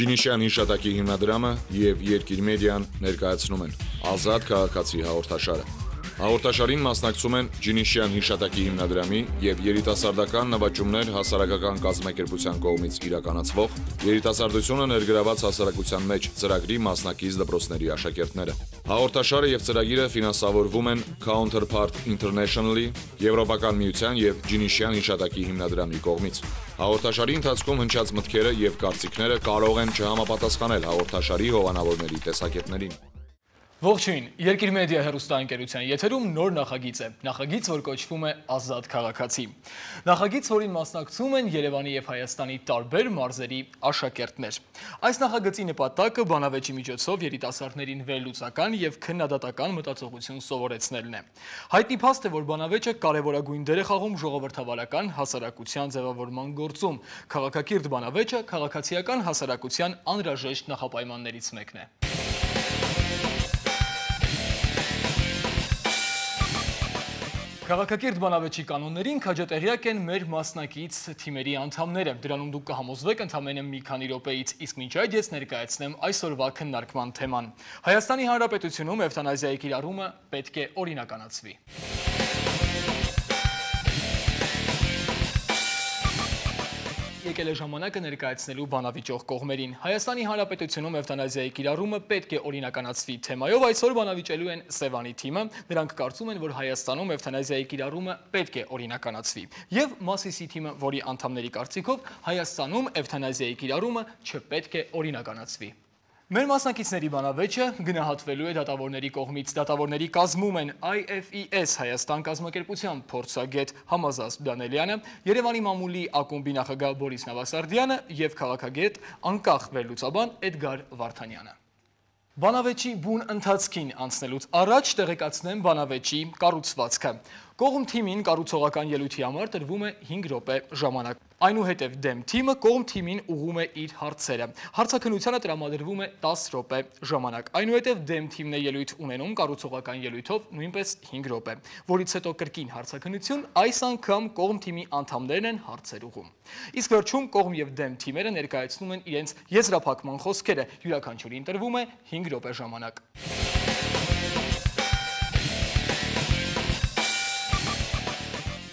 Ջինիշյան հիշատակի հիմնադրամը եւ Երկիր մեդիան ներկայացնում են Ազատ քաղաքացի հաղորդաշարը։ Հաղորդաշարին մասնակցում են Ջինիշյան հիշատակի հիմնադրամի եւ երիտասարդական նվաճումներ հասարակական կազմակերպության կողմից իրականացվող երիտասարդությունը ներգրաված հասարակության մեջ ծրագրի մասնակից դպրոցների աշակերտները։ Հաղորդաշարը եւ ծրագիրը ֆինանսավորվում են Counterpart International-ի, Եվրոպական միության եւ Ջինիշյան հիշատակի հիմնադրամի կողմից։ Հաղորդաշարի ընթացքում հնչած մտքերը եւ կարծիքները կարող են չհամապատասխանել հաղորդաշարի հովանավորների տեսակետներին։ Ողջույն, Երկիր մեդիա հերոստանգերության եթերում նոր նախագիծ է, նախագիծ, որ կոչվում է ազատ քաղաքացի։ Նախագիծ, որին մասնակցում են Երևանի եւ Հայաստանի տարբեր մարզերի աշակերտներ։ Այս նախագծի նպատակը բանավեճի միջոցով երիտասարդներին վերլուծական եւ քննադատական մտածողություն սովորեցնելն է։ Հայտնի փաստ է, որ բանավեճը կարևորագույն դեր է խաղում ժողովրդավարական հասարակության ձևավորման գործում։ Քաղաքակիրթ բանավեճը քաղաքացիական հասարակության անհրաժեշտ նախապայմաններից մեկն է։ Քաղաքակիրթ բանավեճի կանոններին քաջատեղյակ են մեր մասնակից թիմերի անդամները։ Դրանում դուք կհամոզվեք ընդամենը մի քանի րոպեից, իսկ մինչ այդ ես ներկայացնեմ այսօրվա քննարկման թեման։ Հայաստանի Հանրապետությունում էվթանազիայի կիրառումը պետք է օրինականացվի։ եկել է ժամանակը ներկայացնելու բանավիճող կողմերին։ Հայաստանի Հանրապետությունում էվտանազիայի կիրառումը պետք է օրինականացվի թեմայով այսօր բանավիճելու են Սևանի թիմը։ Նրանք կարծում են, որ Հայաստանում էվտանազիայի կիրառումը պետք է օրինականացվի։ Եվ Մասիսի թիմը, որի անդամների կարծիքով Հայաստանում էվտանազիայի կիրառումը չպետք է օրինականացվի։ Մեր մասնակիցների բանավեճը գնահատվելու է դատավորների կողմից։ Դատավորների կազմում են IFES Հայաստան կազմակերպության փորձագետ Համազասպ Դանելյանը, Երևանի մամուլի ակումբի նախագահ Բորիս Նավասարդյանը եւ քաղաքագետ անկախ վերլուծաբան Էդգար Վարդանյանը։ Բանավեճի բուն ընթացքին անցնելուց առաջ տեղեկացնեմ բանավեճի կառուցվածքը։ Կողմ թիմին կառուցողական ելույթի համար տրվում է 5 րոպե ժամանակ։ Այնուհետև դեմ թիմը կողմ թիմին ուղում է իր հարցերը։ Հարցաքննությանը տրամադրվում է 10 րոպե ժամանակ։ Այնուհետև դեմ թիմն է ելույթ ունենում կառուցողական ելույթով նույնպես 5 րոպե, որից հետո կրկին հարցաքննություն, այս անգամ կողմ թիմի անդամներն են հարցեր ուղում։ Իսկ վերջում կողմ եւ դեմ թիմերը ներկայացնում են իրենց եզրափակման խոսքերը, յուրաքանչյուրին տրվում է 5 րոպե ժամանակ։ Thank you.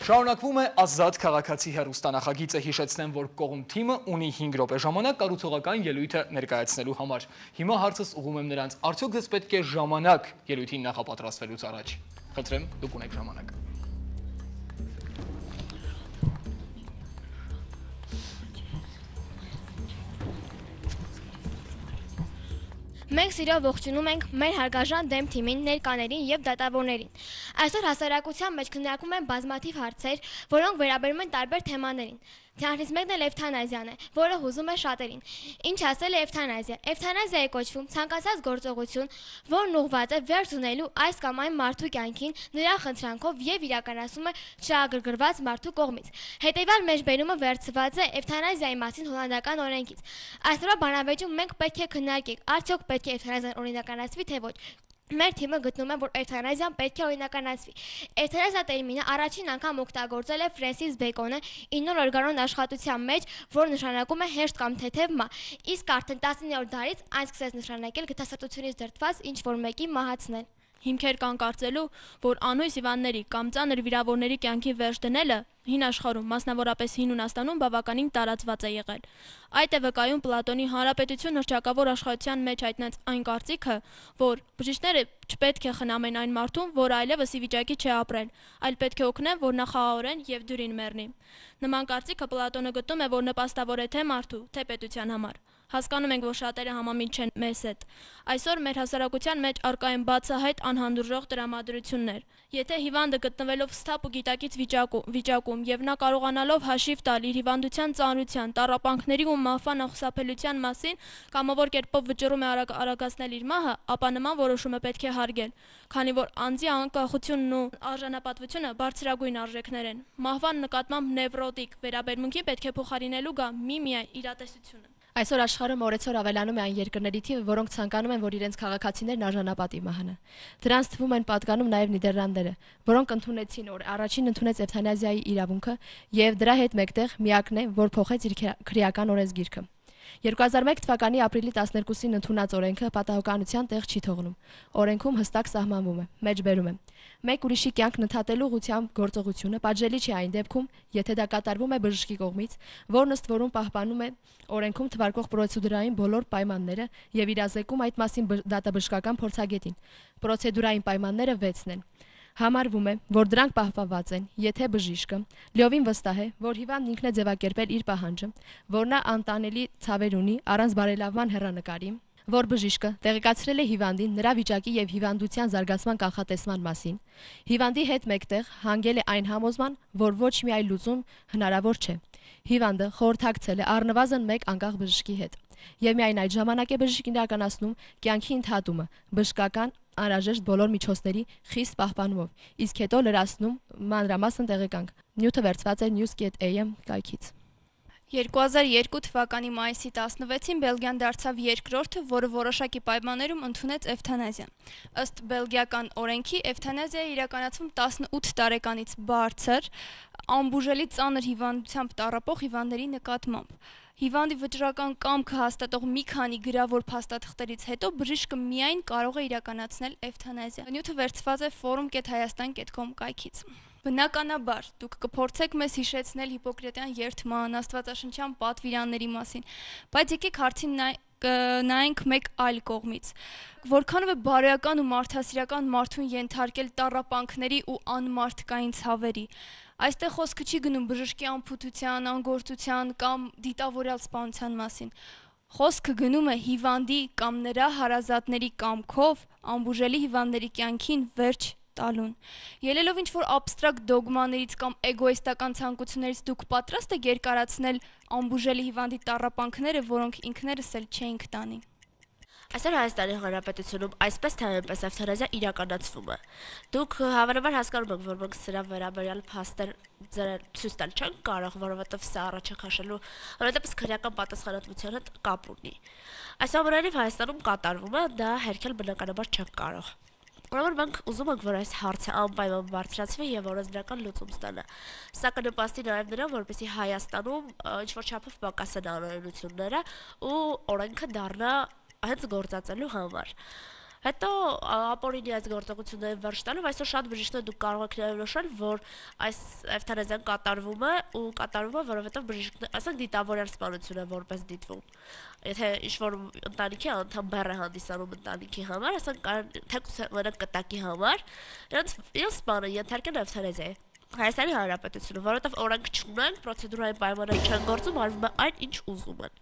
Շարունակվում է ազատ քաղաքացի հերուստանախագիծը հիշեցնեմ, որ կողմ թիմը ունի 5 րոպե ժամանակ կառուցողական ելույթը ներկայացնելու համար։ Հիմա հարցս ուղում եմ նրանց, արդյոք դες պետք է ժամանակ ելույթին նախապատրաստվելուց առաջ։ Խնդրեմ, դուք ունեք ժամանակ։ Մենք սիրով ողջունում ենք մեր հարգաժան դեմ թիմին, ներկաներին եւ դատավորներին։ Այսօր հասարակության մեջ քննարկում են բազմաթիվ հարցեր, որոնք վերաբերում են տարբեր թեմաներին։ Դրանից մեկն էլ էվթանազիան է, որը հուզում է շատերին։ Ինչ ասել է էվթանազիա։ Էվթանազիա է կոչվում ցանկացած գործողություն, որն ուղղված է վերջ ունելու այս կամ այն մարդու կյանքին նրա խնդրանքով եւ իրականացում է չագրգռված մարդու կողմից։ Հետևյալ մեջբերումը վերցված է էվթանազիայի մասին հոլանդական օրենքից։ Այսօրվա բանավեճում մենք պետք է քննարկենք, արդյոք պետք է էվթանազիան օրինականացվի թե ոչ։ Մեր թիմը գտնում է, որ էթանազիան պետք է օրինականացվի։ Էթանազիա տերմինը առաջին անգամ օգտագործել է Ֆրենսիս Բեկոնը 9-րդ օրգանոն աշխատության մեջ, որ նշանակում է հեշտ կամ թեթև մա։ Իսկ արդեն 19-րդ դարից այն սկսեց նշանակել գտասատությունից դրթված ինչ որ մեկի մահացնել։ Հիմքեր կան կարծելու, որ անույս հիվանդների կամ ծանր վիրավորների կյանքի վերջ դնելը հին աշխարհում, մասնավորապես հին Հունաստանում բավականին տարածված է եղել։ Այդ է վկայում Պլատոնի Հանրապետություն հրճակավոր աշխարհության մեջ հայտնած այն կարծիքը, որ բժիշկները չպետք է խնամեն այն մարդուն, որը այլևս ի վիճակի չէ ապրել, այլ պետք է օգնեն, որ նա խաղաղորեն եւ դյուրին մեռնի։ Նման կարծիքը Պլատոնը գտնում է, որ նպաստավոր է թե մարդու, թե պետության համար։ Հասկանում ենք, որ շատերը համամիտ չեն մեզ հետ։ Այսօր մեր հասարակության մեջ արկա են բացահայտ անհանդուրժող դրամատրություններ։ Եթե հիվանդը գտնվելով սթափ ու գիտակից վիճակում, վիճակում եւ նա կարողանալով հաշիվ տալ իր հիվանդության ծանրության, տարապանքների ու մահվան ախուսափելիության մասին կամավոր կերպով վճռում է արագ արագացնել իր մահը, ապա նման որոշումը պետք է հարգել, քանի որ անձի անկախությունն ու արժանապատվությունը բարձրագույն արժեքներ են։ Մահվան նկատմամբ նևրոտիկ վերաբերմունքի պետք է փոխարինելու գա միմիա իրատեսությունը։ Այսօր աշխարհում օրեցօր ավելանում է այն երկրների թիվը, որոնք ցանկանում են, որ իրենց քաղաքացիներն արժանապատիվ մահանա։ Դրանց թվում են պատկանում նաև Նիդերլանդները, որոնք ընդունեցին օր առաջին ընդունեց էվթանազիայի իրավունքը եւ դրա հետ մեկտեղ միակն է, որ փոխեց իր քրեական օրենսգիրքը։ 2001 թվականի ապրիլի 12-ին ընդունած օրենքը պատահականության տեղ չի թողնում։ Օրենքում հստակ սահմանվում է, մեջբերում է. մեկ ուրիշի կյանքն ընդհատելու ուղությամբ գործողությունը պատժելի չի այն դեպքում, եթե դա կատարվում է բժշկի կողմից, որն ըստ որում պահպանում է օրենքում թվարկող պրոցեդուրային բոլոր պայմանները եւ իրազեկում այդ մասին դատաբժշկական փորձագետին։ Պրոցեդուրային պայմանները 6-ն են։ Համարվում է, որ դրանք պահպանված են, եթե բժիշկը լիովին վստահ է, որ հիվանդն ինքն է ձևակերպել իր պահանջը, որ նա անտանելի ցավեր ունի առանց բարելավման հեռանկարի, որ բժիշկը տեղեկացրել է հիվանդին նրա վիճակի եւ հիվանդության զարգացման կանխատեսման մասին։ Հիվանդի հետ մեկտեղ հանգել է այն համոզման, որ ոչ մի այլ լուծում հնարավոր չէ։ Հիվանդը խորհրդակցել է առնվազն մեկ անկախ բժշկի հետ։ Եվ միայն այդ ժամանակ է բժիշկն իրականացնում կյանքի ընդհատումը, բժշկական անհրաժեշտ բոլոր միջոցների խիստ պահպանումով, իսկ հետո լրացնում մանրամասն տեղեկանք։ Նյութը վերցված է news.am կայքից։ 2002 թվականի մայիսի 16-ին Բելգիան դարձավ երկրորդը, որը որոշակի պայմաններում ընդունեց էվթանազիան։ Ըստ բելգիական օրենքի էվթանազիա իրականացվում 18 տարեկանից բարձր, ամբուժելի ծանր հիվանդությամբ տառապող հիվանդների նկատմամբ։ Հիվանդի վճռական կամքը հաստատող մի քանի գրավոր փաստաթղթերից հետո բժիշկը միայն կարող է իրականացնել էվթանազիա։ Նյութը վերցված է forum.hayastan.com կայքից։ Բնականաբար, դուք կփորձեք մեզ հիշեցնել Հիպոկրատյան երթման, Աստվածաշնչյան պատվիրանների մասին, բայց եկեք հարցին նայենք մեկ այլ կողմից։ Որքանով է բարոյական ու մարդասիրական մարդուն ենթարկել տարապանքների ու անմարդկային ցավերի։ Այստեղ խոսքը չի գնում բժշկի անփութության, անգործության կամ դիտավորյալ սպանության մասին։ Խոսքը գնում է հիվանդի կամ նրա հարազատների կամքով ամբուժելի հիվանդների կյանքին վերջ տալուն։ Ելելով ինչ որ абստրակտ դոգմաներից կամ էգոիստական ցանկություններից դուք պատրաստ եք երկարացնել ամբուժելի հիվանդի տառապանքները, որոնք ինքներս էլ չենք տանի։ Այսօր Հայաստանի Հանրապետությունում այսպես թե այնպես ավտորեզա իրականացվում է։ Դուք հավանաբար հասկանում եք, որ մենք սրա վերաբերյալ փաստեր ձեր ցույց տալ չենք կարող, որովհետև սա առաջ է քաշելու, որովհետև քրեական պատասխանատվության հետ կապ ունի։ Այս ամենալիվ Հայաստանում կատարվում է, դա հերքել բնականաբար չենք կարող։ Ուրեմն մենք ուզում ենք, որ այս հարցը անպայման բարձրացվի եւ օրենսդրական լուծում ստանա։ Սա կնպաստի նաեւ նրան, որպեսզի Հայաստանում ինչ որ չափով պակասեն անօրենությունները ու օրենքը դառնա հենց գործածելու համար։ Հետո ապօրինի այս գործողությունները վերջ տալով այսօր շատ բժիշկներ դուք կարող եք ներնշել, որ այս էվթանազիան կատարվում է ու կատարվում է, որովհետև բժիշկն, ասենք դիտավորյալ սպանություն է որպես դիտվում։ Եթե ինչ որ ընտանիքի անդամ բեռ է հանդիսանում ընտանիքի համար, ասենք կան թեկուս նրանք կտակի համար, նրանց իրենց սպանը ենթարկել էվթանազիայի։ Հայաստանի Հանրապետությունը, որովհետև օրենք չունեն, պրոցեդուրային պայմանները չեն գործում, արվում է այն, ինչ ուզում են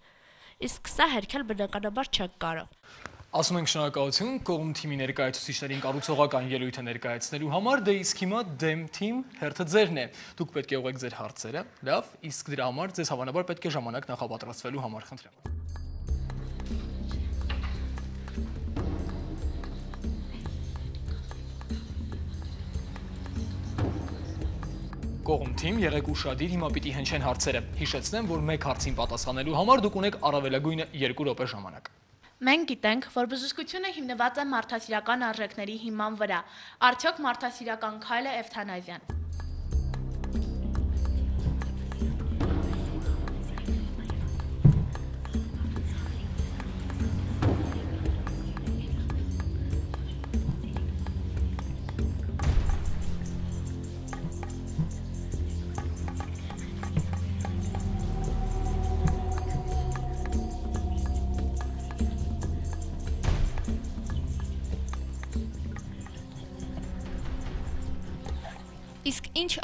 իսկ սա հերքել բնականաբար չեք կարող։ Ասում ենք շնորհակալություն կողմ թիմի ներկայացուցիչներին կառուցողական ելույթը ներկայացնելու համար, դե իսկ հիմա դեմ թիմ հերթը ձերն է։ Դուք պետք է ուղեք ձեր հարցերը, լավ, իսկ դրա համար ձեզ հավանաբար պետք է ժամանակ նախապատրաստվելու համար, խնդրեմ։ Կողմ թիմ եղեք ուշադիր, հիմա պիտի հնչեն հարցերը։ Հիշեցնեմ, որ մեկ հարցին պատասխանելու համար դուք ունեք առավելագույնը 2 րոպե ժամանակ։ Մենք գիտենք, որ բժշկությունը հիմնված է մարդասիրական արժեքների հիման վրա։ Արդյոք մարդասիրական քայլը էվթանազիան։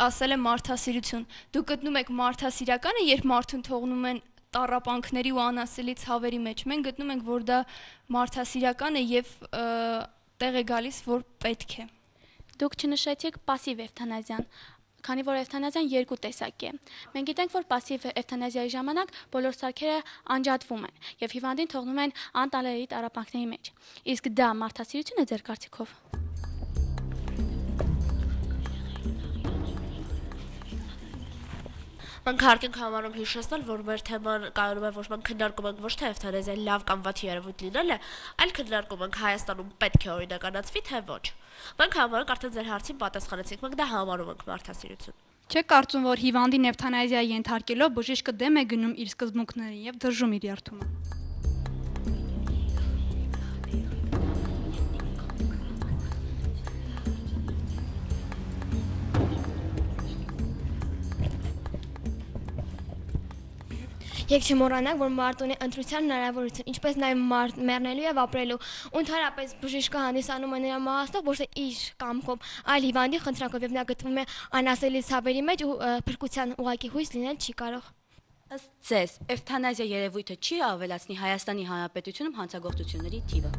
ասել է մարդասիրություն։ Դուք գտնում եք մարդասիրականը, երբ մարդուն թողնում են տարապանքների ու անասելի ցավերի մեջ։ Մենք գտնում ենք, որ դա մարդասիրական է եւ տեղ է գալիս, որ պետք է։ Դուք չնշեցիք пассив էվթանազիան քանի որ էվթանազիան երկու տեսակ է։ Մենք գիտենք, որ пассив էվթանազիայի ժամանակ բոլոր սարքերը անջատվում են եւ հիվանդին թողնում են անտալերի տարապանքների մեջ։ Իսկ դա մարդասիրություն է ձեր կարծիքով։ Մենք հարկենք համարում հիշեցնել, որ մեր թեման կայանում է ոչ մենք քննարկում ենք ոչ թե Էվթանազիա լավ կամ վատ երևույթ լինելը, այլ քննարկում ենք Հայաստանում պետք է օրինականացվի թե ոչ։ Մենք համարենք արդեն ձեր հարցին պատասխանեցինք, մենք դա համարում ենք մարդասիրություն։ Չէ կարծում, որ հիվանդին Էվթանազիա ենթարկելով բժիշկը դեմ է գնում իր սկզբունքներին եւ դժում իր երթումը։ Եկ չմոռանանք, որ մարտունի ընտրության հնարավորություն, ինչպես նաև մեռնելու եւ ապրելու, ընդհանրապես բժիշկը հանդիսանում է նրա մահաստով ոչ թե իր կամքով, այլ հիվանդի խնդրանքով եւ նա գտնվում է անասելի ցավերի մեջ ու փրկության ուղակի հույս լինել չի կարող։ Ըստ ձեզ, էվթանազիա երևույթը չի ավելացնի Հայաստանի Հանրապետությունում հանցագործությունների թիվը։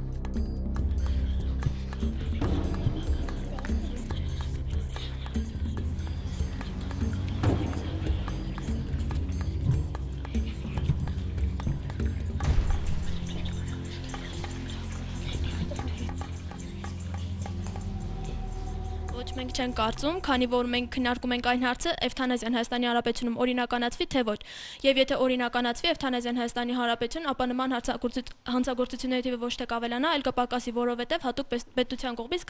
մենք չենք կարծում, քանի որ մենք քննարկում ենք այն հարցը, Էվթանազիան Հայաստանի Հանրապետությունում օրինականացվի թե ոչ։ Եվ եթե օրինականացվի Էվթանազիան Հայաստանի Հանրապետություն, ապա նման հանցագործությունների թիվը ոչ թե կավելանա, այլ կպակասի, որովհետև հատուկ պետության կողմից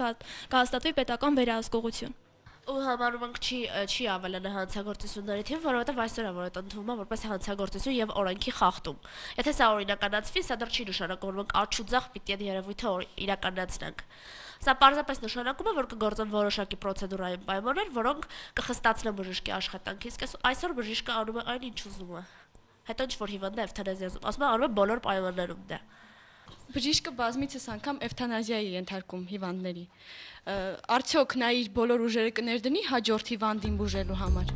կհաստատվի պետական վերահսկողություն ու համարում ենք չի չի ավելան հանցագործությունների թիվ, որովհետև այսօր է որ այդ ընդունվում է որպես հանցագործություն եւ օրենքի խախտում։ Եթե սա օրինականացվի, սա դեռ չի նշանակում, որ մենք աչուձախ պիտի այդ երևույթը իրականացնենք։ Սա պարզապես նշանակում է, որ կգործեն որոշակի պրոցեդուրային պայմաններ, որոնք կխստացնեն բժշկի աշխատանքը, իսկ այսօր բժիշկը անում է այն, ինչ ուզում է։ Հետո ինչ որ հիվանդն է էվթանազիա, ասում է անում է բոլոր պայմաններում դա։ դե։ Բժիշկը բազմիցս անգամ էվթանազիայի ենթարկում հիվանդների։ Արդյոք նա իր բոլոր ուժերը կներդնի հաջորդ հիվանդին բուժելու համար։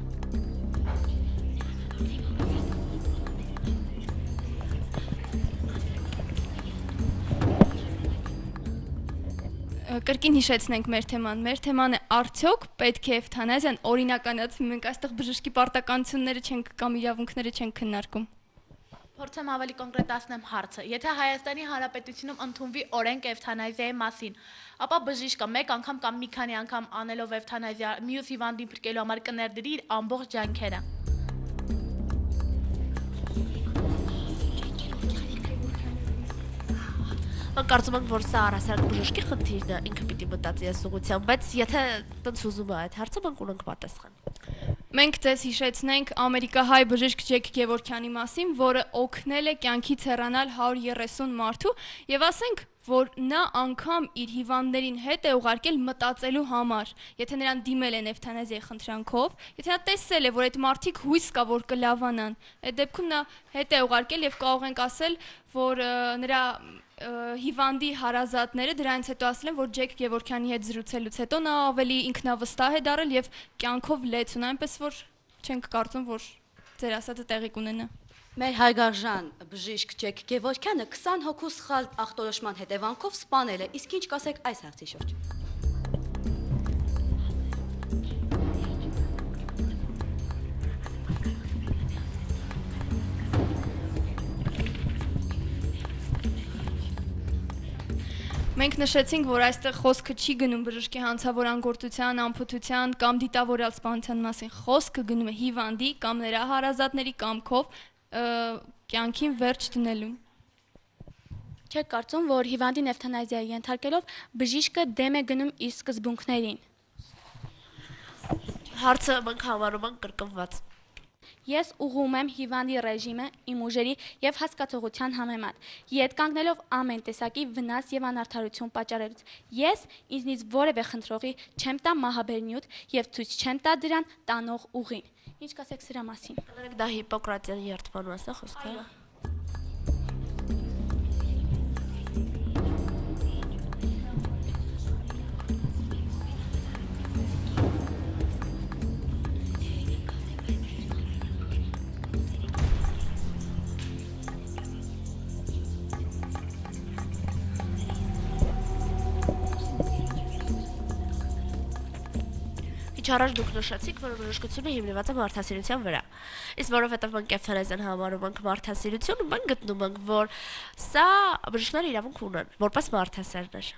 կրկին հիշեցնենք մեր թեման։ Մեր թեման է արդյոք պետք է էվթանազիան օրինականացվի։ Մենք այստեղ բժշկի պարտականությունները չենք կամ իրավունքները չենք քննարկում։ Փորձեմ ավելի կոնկրետացնեմ հարցը։ Եթե Հայաստանի Հանրապետությունում ընդունվի օրենք էվթանազիայի մասին, ապա բժիշկը մեկ անգամ կամ մի քանի անգամ անելով էվթանազիա, մյուս հիվանդին փրկելու համար կներդրի իր ամբողջ ջանքերը։ կարծում եմ, որ սա առասարակ բժշկի խնդիրն է, ինքը պիտի մտածի այս ուղղությամբ, բայց եթե տենց ուզում է այդ հարցը, մենք ունենք պատասխան։ Մենք ձեզ հիշեցնենք Ամերիկահայ բժիշկ Ջեք Գևորքյանի մասին, որը օգնել է կյանքից հեռանալ 130 մարդու եւ ասենք որ նա անգամ իր հիվանդներին հետ է ուղարկել մտածելու համար, եթե նրան դիմել են էվթանազիայի խնդրանքով, եթե նա տեսել է, որ այդ մարդիկ հույս կա, որ կլավանան, այդ դեպքում նա հետ է ուղարկել եւ կարող ենք ասել, որ նրա հիվանդի հարազատները դրանից հետո ասել են, որ Ջեք Գևորքյանի հետ զրուցելուց հետո նա ավելի ինքնավստահ է դարել եւ կյանքով լեց ու այնպես որ չենք կարծում, որ ձեր ասածը տեղի կունենա։ Մեր հայգարժան բժիշկ Ջեք Գևորքյանը 20 հոգու սխալ ախտորոշման հետևանքով սպանել է։ Իսկ ինչ կասեք այս հարցի շուրջ։ Մենք նշեցինք, որ այստեղ խոսքը չի գնում բժշկի հանցավորան գործության, ամփոփության կամ դիտավորյալ սպանության մասին։ Խոսքը գնում է հիվանդի կամ նրա հարազատների կամքով կյանքին վերջ դնելուն։ Չեք կարծում, որ հիվանդին էվթանազիայի ենթարկելով բժիշկը դեմ է գնում իր սկզբունքներին։ Հարցը մենք համարում ենք կրկնված։ Ես ուղում եմ հիվանդի ռեժիմը իմ ուժերի եւ հասկացողության համեմատ, յետկանգնելով ամեն տեսակի վնաս եւ անարդարություն պատճառելուց։ Ես ինձնից որևէ խնդրողի չեմ տա մահաբերնյութ եւ ցույց չեմ տա դրան տանող ուղին։ Ինչ կասեք սրա մասին։ Կներեք դա Հիպոկրատի երթման մասն է խոսքը։ հա։ Այո Քիչ առաջ դուք նշեցիք, որ բժշկությունը հիմնված է մարդասիրության վրա։ Իսկ որովհետև մենք euthanasia-ն համարում ենք մարդասիրություն, մենք գտնում ենք, որ սա բժիշկները իրավունք ունեն, որպես մարդասերներ։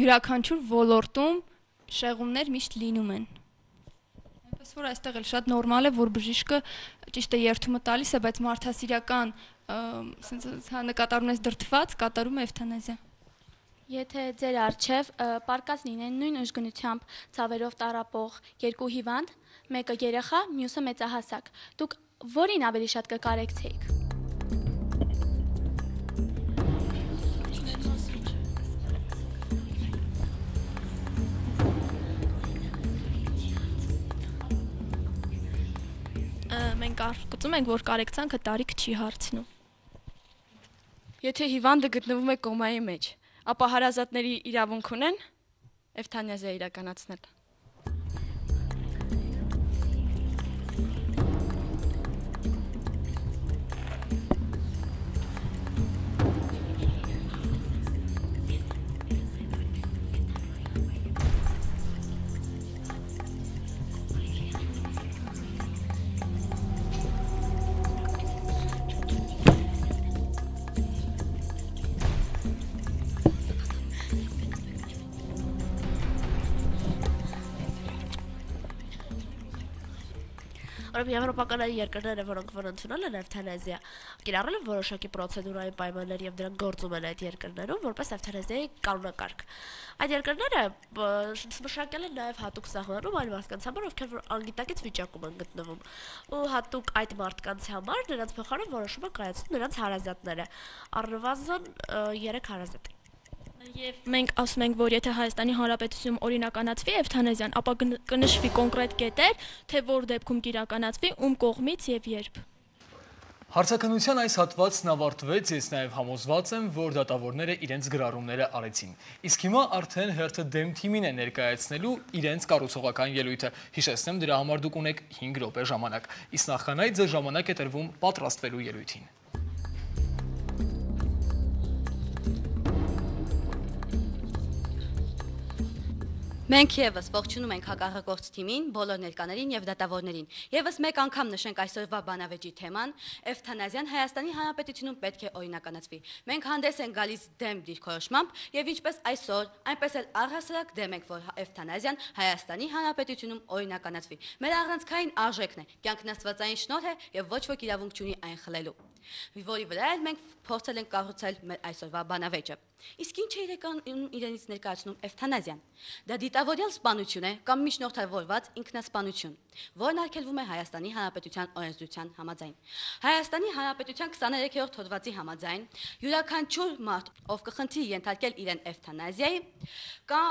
Յուրաքանչյուր ոլորտում շեղումներ միշտ լինում են։ Այնպես որ այստեղ էլ շատ նորմալ է, որ բժիշկը ճիշտ է երթումը տալիս է, բայց մարդասիրական, ասենց հա նկատառուն է դրթված, կատարում է euthanasia։ Եթե ձեր արչև պարկած լինեն նույն ուժգնությամբ ցավերով տարապող երկու հիվանդ, մեկը երեխա, մյուսը մեծահասակ, դուք որին ավելի շատ կկարեկցեիք։ Մենք արկծում ենք, որ կարեկցանքը տարիք չի հարցնում։ Եթե հիվանդը գտնվում է կոմայի մեջ, ապա հարազատների իրավունք ունեն Էվթանազիա իրականացնել։ Ուրեմն եվրոպական այն երկրները, որոնք որ ընդունել են էվթանազիա, կիրառել են որոշակի պրոցեդուրային պայմաններ եւ դրանք գործում են այդ երկրներում որպես էվթանազիայի կանոնակարգ։ Այդ երկրները մշակել են նաեւ հատուկ սահմանում այլ մարդկանց համար, ովքեր որ անգիտակից վիճակում են գտնվում։ Ու հատուկ այդ մարդկանց համար նրանց փոխարեն որոշում են կայացնում նրանց հարազատները։ Առնվազն 3 հարազատ։ Եվ մենք ասում ենք, որ եթե Հայաստանի Հանրապետությունում օրինականացվի Էվթանազիան, ապա կնշվի կոնկրետ կետեր, թե որ դեպքում կիրականացվի, ում կողմից եւ երբ։ Հարցականության այս հատվածն ավարտվեց, ես նաև համոզված եմ, որ դատավորները իրենց գրարումները արեցին։ Իսկ հիմա արդեն հերթը դեմ թիմին է ներկայացնելու իրենց կարուցողական ելույթը։ Հիշեսնեմ, դրա համար դուք ունեք 5 ռոպե ժամանակ։ Իսկ նախքան այդ ձեր ժամանակ է տրվում պատրաստվելու ելույթին։ Մենք եւս ողջունում ենք հակառակորդ թիմին, բոլոր ներկաներին եւ դատավորներին։ Եվս մեկ անգամ նշենք այսօրվա բանավեճի թեման՝ Էվթանազիան Հայաստանի Հանրապետությունում պետք է օրինականացվի։ Մենք հանդես ենք գալիս դեմ դիրքորոշմամբ եւ ինչպես այսօր, այնպես էլ առհասարակ դեմ ենք, որ Էվթանազիան Հայաստանի Հանրապետությունում օրինականացվի։ Մեր առանցքային արժեքն է, կյանքն աստվածային շնորհ է եւ ոչ ոք իրավունք չունի այն խլելու որի վրա էլ մենք փորձել ենք կառուցել մեր այսօրվա բանավեճը։ Իսկ ինչ է իրական իրենից ներկայացնում էվթանազիան։ Դա դիտավորյալ սպանություն է կամ միջնորդավորված ինքնասպանություն, որն արգելվում է Հայաստանի Հանրապետության օրենսդրության համաձայն։ Հայաստանի Հանրապետության 23-րդ հոդվածի համաձայն յուրաքանչյուր մարդ, ով կխնդրի ենթարկել իրեն էվթանազիայի, կա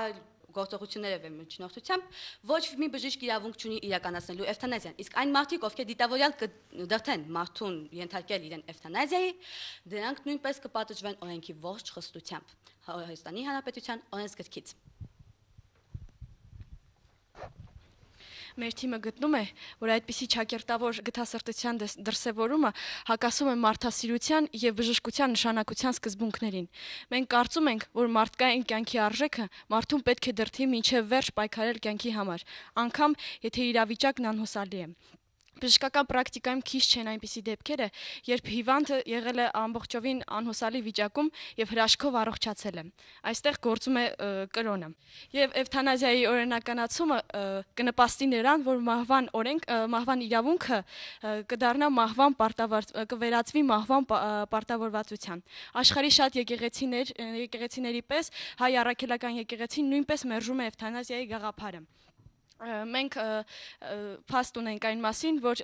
այլ գործողություններով եմ ճնորթությամբ, ոչ մի բժիշկ իրավունք չունի իրականացնելու էվթանազիան։ Իսկ այն մարդիկ, ովքեր դիտավորյալ կդրթեն մարդուն ենթարկել իրեն էվթանազիայի, դրանք նույնպես կպատժվեն օրենքի ողջ խստությամբ Հայաստանի Հանրապետության օրենսգրքից։ մեր թիմը գտնում է, որ այդպիսի ճակերտավոր գտասրտության դրսևորումը հակասում է մարդասիրության եւ բժշկության նշանակության սկզբունքներին։ Մենք կարծում ենք, որ մարդկային կյանքի արժեքը մարդուն պետք է դրթի ոչ վերջ պայքարել կյանքի համար, անկամ եթե իրավիճակն անհուսալի է բժշկական պրակտիկայում քիչ չեն այնպիսի դեպքերը, երբ հիվանդը եղել է ամբողջովին անհոսալի վիճակում եւ հրաշքով առողջացել է։ Այստեղ գործում է կրոնը։ Եվ էվթանազիայի օրենականացումը կնպաստի նրան, որ մահվան օրենք մահվան իրավունքը կդառնա մահվան պարտավոր կվերածվի մահվան պարտավորվածության։ Աշխարհի շատ եկեղեցիներ եկեղեցիների պես հայ առաքելական եկեղեցին նույնպես մերժում է էվթանազիայի գաղափարը մենք փաստ ունենք այն մասին, որ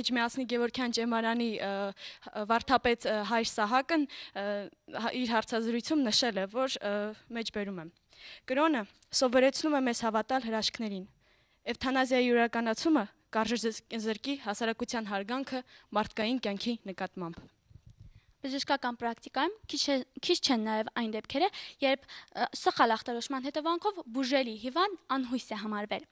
Էջմիածնի Գևորգյան Ջեմարանի վարդապետ Հայր Սահակն իր հարցազրույցում նշել է, որ մեջբերում եմ։ Կրոնը սովորեցնում է մեզ հավատալ հրաշքներին։ Էվթանազիայի յուրականացումը կարժե զրկի հասարակության հարգանքը մարդկային կյանքի նկատմամբ բժշկական պրակտիկայում քիչ քիչ չեն նաև այն դեպքերը, երբ սխալ ախտորոշման հետևանքով բուժելի հիվանդ անհույս է համարվել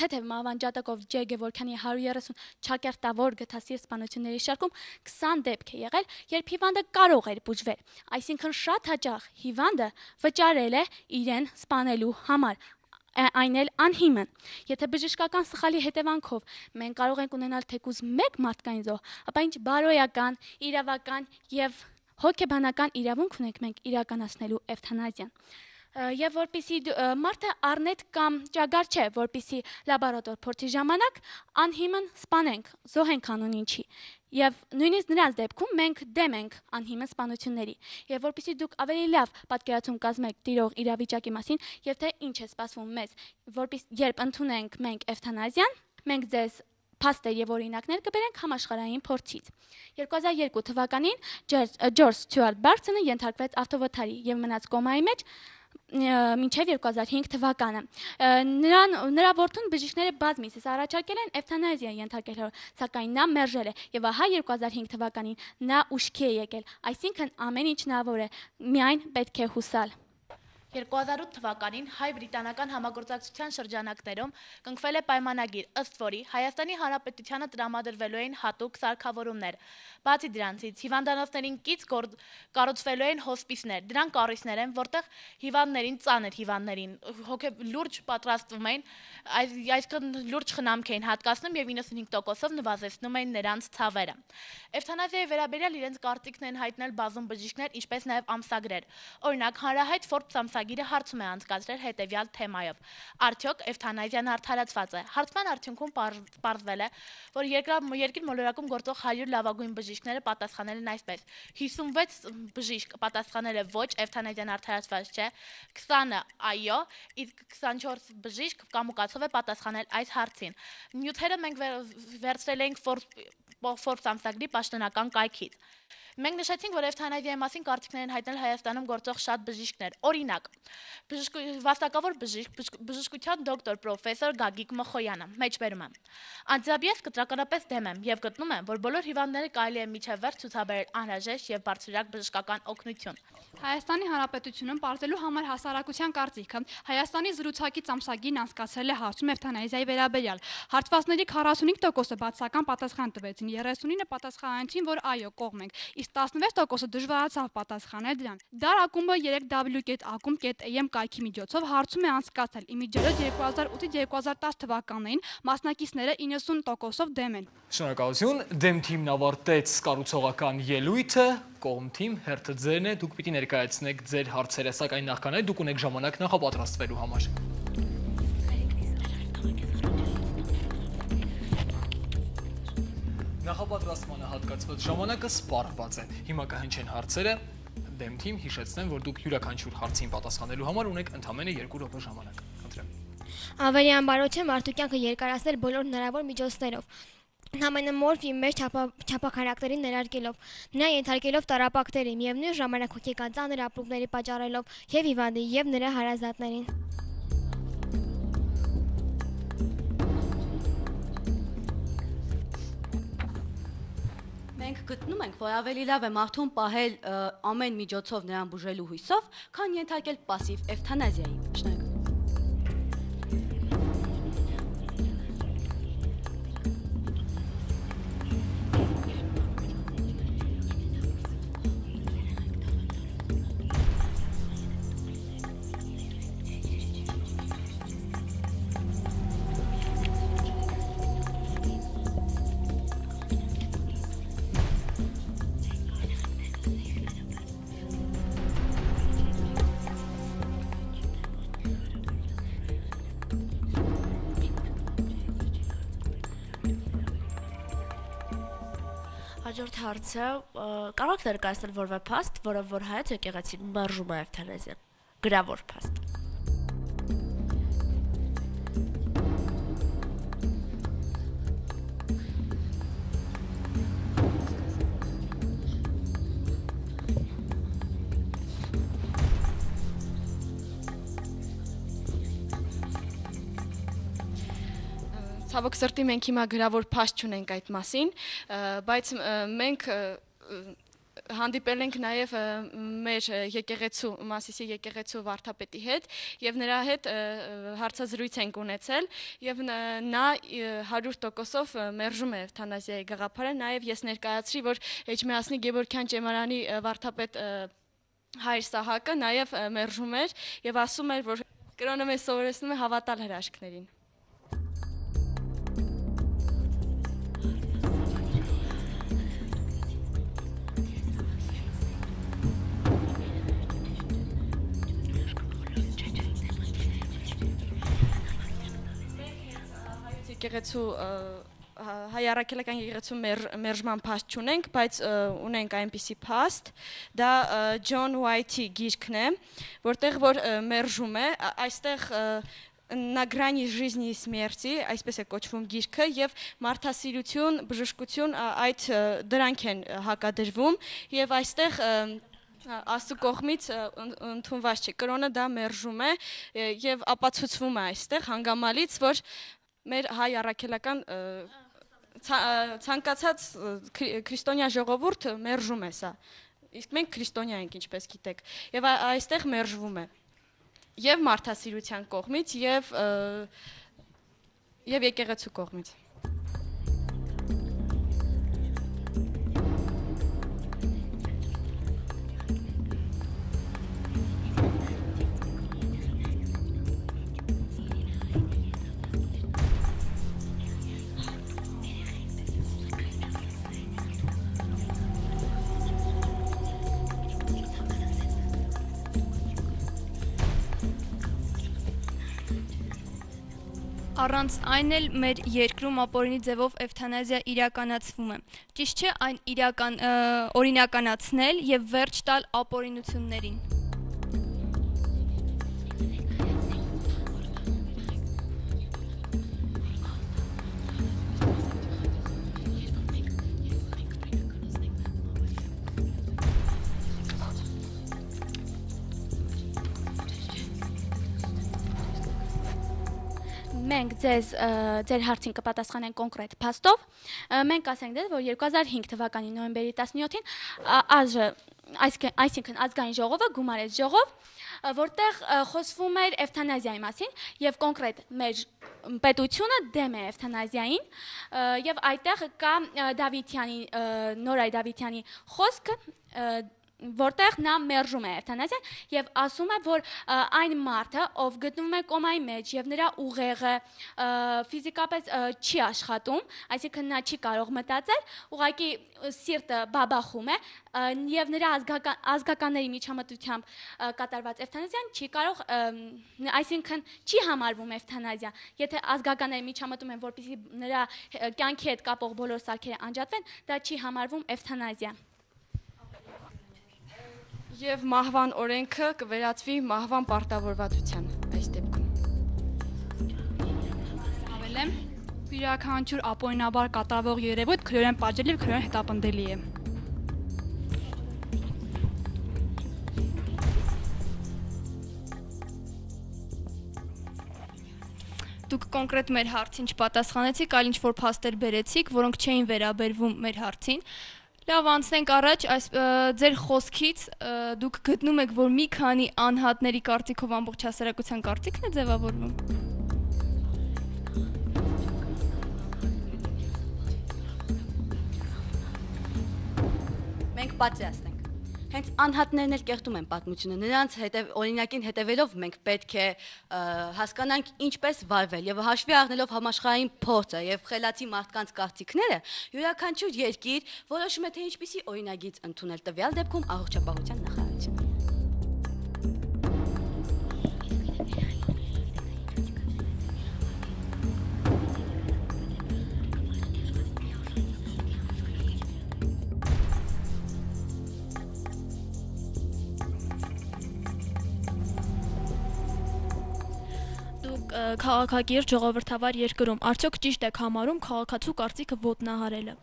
թեթև մավանջատակով Ջ Գևորքյանի 130 ճակերտավոր գտասիր սպանությունների շարքում 20 դեպք է եղել, երբ հիվանդը կարող էր բուժվել։ Այսինքն շատ հաճախ հիվանդը վճարել է իրեն սպանելու համար, այն էլ անհիմն։ Եթե բժշկական սխալի հետևանքով մենք կարող ենք ունենալ թեկուզ մեկ մարդկային զոհ, ապա ինչ բարոյական, իրավական եւ հոգեբանական իրավունք ունենք մենք իրականացնելու էվթանազիան։ Եվ որpիսի մարդը առնետ կամ ճագար չէ, որpիսի լաբորատոր փորձի ժամանակ անհիմն սպանենք, զոհենք անուն ինչի։ Եվ նույնիսկ նրանց դեպքում մենք դեմ ենք անհիմն սպանությունների։ Եվ որpիսի դուք ավելի լավ պատկերացում կազմեք տիրող իրավիճակի մասին եւ թե ինչ է սպասվում մեզ, որpիս երբ ընդունենք մենք էվթանազիան, մենք ձեզ փաստեր եւ օրինակներ կբերենք համաշխարհային փորձից։ 2002 թվականին Ջորջ Ստյուարտ Բարձոնը ենթարկվեց ավտովթարի եւ մնաց կոմայի մեջ մինչև 2005 թվականը։ Նրան նրա որդուն բժիշկները բազմիցս առաջարկել են էվթանազիա ենթարկելու, սակայն նա մերժել է եւ ահա 2005 թվականին նա ուշքի է եկել, այսինքն ամեն ինչ նավոր է, միայն պետք է հուսալ։ 2008 թվականին հայ-բրիտանական համագործակցության շրջանակներում կնքվել է պայմանագիր, ըստ որի Հայաստանի Հանրապետությանը տրամադրվելու էին հատուկ սարքավորումներ։ Բացի դրանցից, հիվանդանոցներին կից գործ կառուցվելու են հոսպիսներ։ Դրանք առիթներ են, որտեղ հիվանդներին, ծանր հիվանդներին հոգե լուրջ պատրաստվում էին, այսքան լուրջ խնամք էին հատկացնում եւ 95%-ով նվազեցնում էին նրանց ցավերը։ Էվթանազիայի վերաբերյալ իրենց կարծիքն են հայտնել բազում բժիշկներ, ինչպես նաեւ ամսագրեր։ Օրինակ, հանրահայտ Forbes ամսագրը նախագիրը հարցում է անցկացրել հետևյալ թեմայով. Արդյոք էվթանազիան արդարացված է։ Հարցման արդյունքում պարզվել է, որ երկրի մոլորակում գործող 100 լավագույն բժիշկները պատասխանել են այսպես. 56 բժիշկ պատասխանել է ոչ էվթանազիան արդարացված չէ, 20-ը այո, իսկ 24 բժիշկ կամուկացով է պատասխանել այս հարցին։ Նյութերը մենք վերցրել ենք Forbes ամսագրի պաշտոնական կայքից։ Մենք նշեցինք, որ էվթանազիայի մասին կարծիքներ են հայտնել Հայաստանում գործող շատ բժիշկներ։ Օրինակ, բժշկ վաստակավոր բժիշկ, բժշկության դոկտոր պրոֆեսոր Գագիկ Մխոյանը մեջբերում է։ Անձրաբիես կտրականապես դեմ եմ եւ գտնում եմ, որ բոլոր հիվանդները կարելի է միջև վերջ ցուցաբերել անհրաժեշտ եւ բարձրակ բժշկական օգնություն։ Հայաստանի Հանրապետությունում բարձելու համար հասարակության կարծիքը Հայաստանի զրուցակից ամսագին անցկացրել է հարցում էվթանազիայի վերաբերյալ։ Հարցվածների 45%-ը բացական պատասխան տվեցին, 39-ը պատասխանեցին, որ այո, կողմ ենք իսկ 16%-ը դժվարացավ պատասխանել դրան։ Դա ակումբը 3w.acum.am կայքի միջոցով հարցում է անցկացել։ Իմիջիայով 2008-ից 2010 թվականներին մասնակիցները 90%-ով դեմ են։ Շնորհակալություն, դեմ թիմն ավարտեց կառուցողական ելույթը, կողմ թիմ հերթը ձերն է, դուք պիտի ներկայացնեք ձեր հարցերը, սակայն նախքան այդ դուք ունեք ժամանակ նախապատրաստվելու համար։ Նախապատրաստմանը հատկացված ժամանակը սպառված է։ Հիմա կհնչեն հարցերը, դեմքին հիշեցնեմ, որ դուք յուրաքանչյուր հարցին պատասխանելու համար ունեք ընդամենը 2 րոպե ժամանակ։ Խնդրեմ։ Ավելյան բարոց է մարդու կյանքը երկարացնել բոլոր հնարավոր միջոցներով համենամորֆի մեջ չափակարակտերի ներարկելով, նրա ենթարկելով տարապակտերի, միևնույն ժամանակ հոգեկան ծանր ապրումների պատճառելով եւ հիվանդի եւ նրա հարազատներին։ մենք գտնում ենք, որ ավելի լավ է մարդուն պահել ամեն միջոցով նրան բուժելու հույսով, քան ենթարկել пассив էվթանազիային։ Շնորհակալություն։ Հաջորդ հարցը կարող եք ներկայացնել որևէ փաստ, որով որ հայաց եկեղեցին մերժում է էվթանազիան։ Գրավոր փաստ։ ցավոք սրտի մենք հիմա գրավոր փաստ չունենք այդ մասին, բայց մենք հանդիպել ենք նաև մեր եկեղեցու Մասիսի եկեղեցու վարդապետի հետ եւ նրա հետ հարցազրույց ենք ունեցել եւ նա 100%-ով մերժում է euthanasia-ի գաղափարը նաև ես ներկայացրի որ Էջմիածնի Գևորգյան Ճեմարանի վարդապետ Հայր Սահակը նաև մերժում էր եւ ասում էր որ կրոնը մեզ սովորեցնում է հավատալ հրաշքներին գեղեցու հայ առաքելական գեղեցու մեր մերժման փաստ չունենք, բայց ունենք այնպիսի փաստ, դա John White-ի գիրքն է, որտեղ որ մերժում է, այստեղ на грани жизни и смерти, այսպես է կոչվում գիրքը եւ մարդասիրություն, բժշկություն այդ դրանք են հակադրվում եւ այստեղ աստու կողմից ընդունված չի։ Կրոնը դա մերժում է եւ ապացուցվում է այստեղ հանգամանալից, որ մեր հայ առաքելական ցանկացած քրիստոնյա ժողովուրդը մերժում է սա։ Իսկ մենք քրիստոնյա ենք, ինչպես գիտեք, եւ այստեղ մերժվում է եւ մարդասիրության կողմից եւ եւ եկեղեցու կողմից։ Առանց այն էլ մեր երկրում ապօրինի ձևով էվթանազիա իրականացվում է։ Ճիշտ չէ այն իրական օրինականացնել եւ վերջ տալ ապօրինություններին։ մենք ձեզ ձեր հարցին կպատասխանենք կոնկրետ փաստով։ Մենք ասենք դες, որ 2005 թվականի նոյեմբերի 17-ին ԱԺ այսինքն ազգային ժողովը գումարեց ժողով, որտեղ խոսվում էր էվթանազիայի մասին եւ կոնկրետ մեր պետությունը դեմ է էվթանազիային եւ այդտեղ կա Դավիթյանի Նորայ Դավիթյանի խոսքը որտեղ նա մերժում է էվթանազիան եւ ասում է որ այն մարդը ով գտնվում է կոմայի մեջ եւ նրա ուղեղը ֆիզիկապես չի աշխատում այսինքն նա չի կարող մտածել ուղղակի սիրտը բաբախում է եւ նրա ազգական ազգականների միջամտությամբ կատարված էվթանազիան չի կարող այսինքն չի համարվում էվթանազիա եթե ազգականները միջամտում են որպեսզի նրա կյանքի հետ կապող բոլոր սարքերը անջատվեն դա չի համարվում էվթանազիա Եվ մահվան օրենքը կվերածվի մահվան պարտավորվածության այս դեպքում։ Ավելեմ, յուրաքանչյուր ապօրինաբար կատարվող երևույթ քրեորեն պատժելի եւ քրեորեն հետապնդելի է։ Դուք կոնկրետ մեր հարցին չպատասխանեցիք, այլ ինչ որ փաստեր բերեցիք, որոնք չէին վերաբերվում մեր հարցին։ Լավ, անցնենք առաջ այս ձեր խոսքից դուք գտնում եք, որ մի քանի անհատների կարծիքով ամբողջ հասարակության կարծիքն է ձևավորվում։ Մենք պատրաստ Հենց անհատներն էլ կերտում են պատմությունը։ Նրանց հետև օրինակին հետևելով մենք պետք է հասկանանք ինչպես վարվել եւ հաշվի առնելով համաշխարհային փորձը եւ խելացի մարդկանց կարծիքները, յուրաքանչյուր երկիր որոշում է թե ինչպիսի օրինագիծ ընդունել տվյալ դեպքում առողջապահության նախարարությունը։ քաղաքագիր ժողովրդավար երկրում արդյոք ճիշտ եք համարում քաղաքացու կարծիքը ոտնահարելը։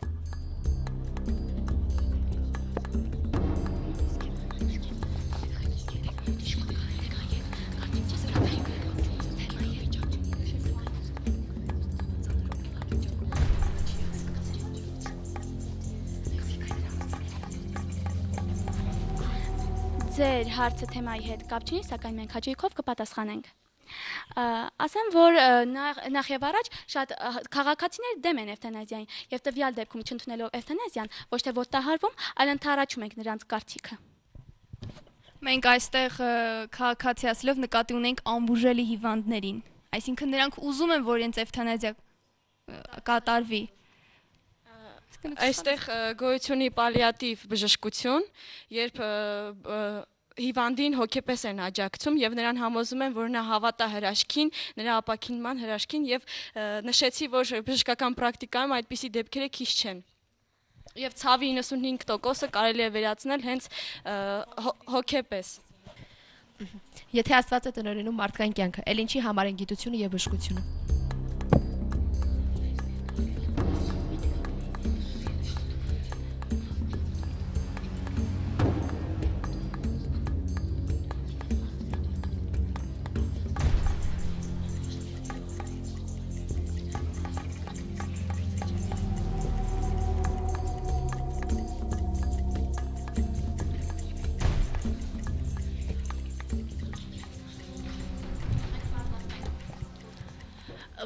Ձեր հարցը թեմայի հետ կապ չունի, սակայն մենք հաճույքով կպատասխանենք ասեմ որ նախ եւ առաջ շատ քաղաքացիներ դեմ են էվթանազիային եւ տվյալ դեպքում չընդունելով էվթանազիան ոչ թե ոստահարվում այլ ընդառաջում ենք նրանց կարծիքը Մենք այստեղ քաղաքացիացելով նկատի ունենք ամբուժելի հիվանդներին այսինքն նրանք ուզում են որ իրենց էվթանազիա կատարվի Այստեղ գոյությունի պալիատիվ բժշկություն, երբ հիվանդին հոգեպես են աջակցում եւ նրան համոզում են, որ նա հավատա հրաշքին, նրա ապակինման հրաշքին եւ նշեցի, որ բժշկական պրակտիկայում այդպիսի դեպքերը քիչ չեն։ Եվ ցավի 95%-ը կարելի է վերացնել հենց հոգեպես։ Եթե Աստված է տնօրինում մարդկային կյանքը, ել ինչի համար են գիտությունը եւ բժշկությունը։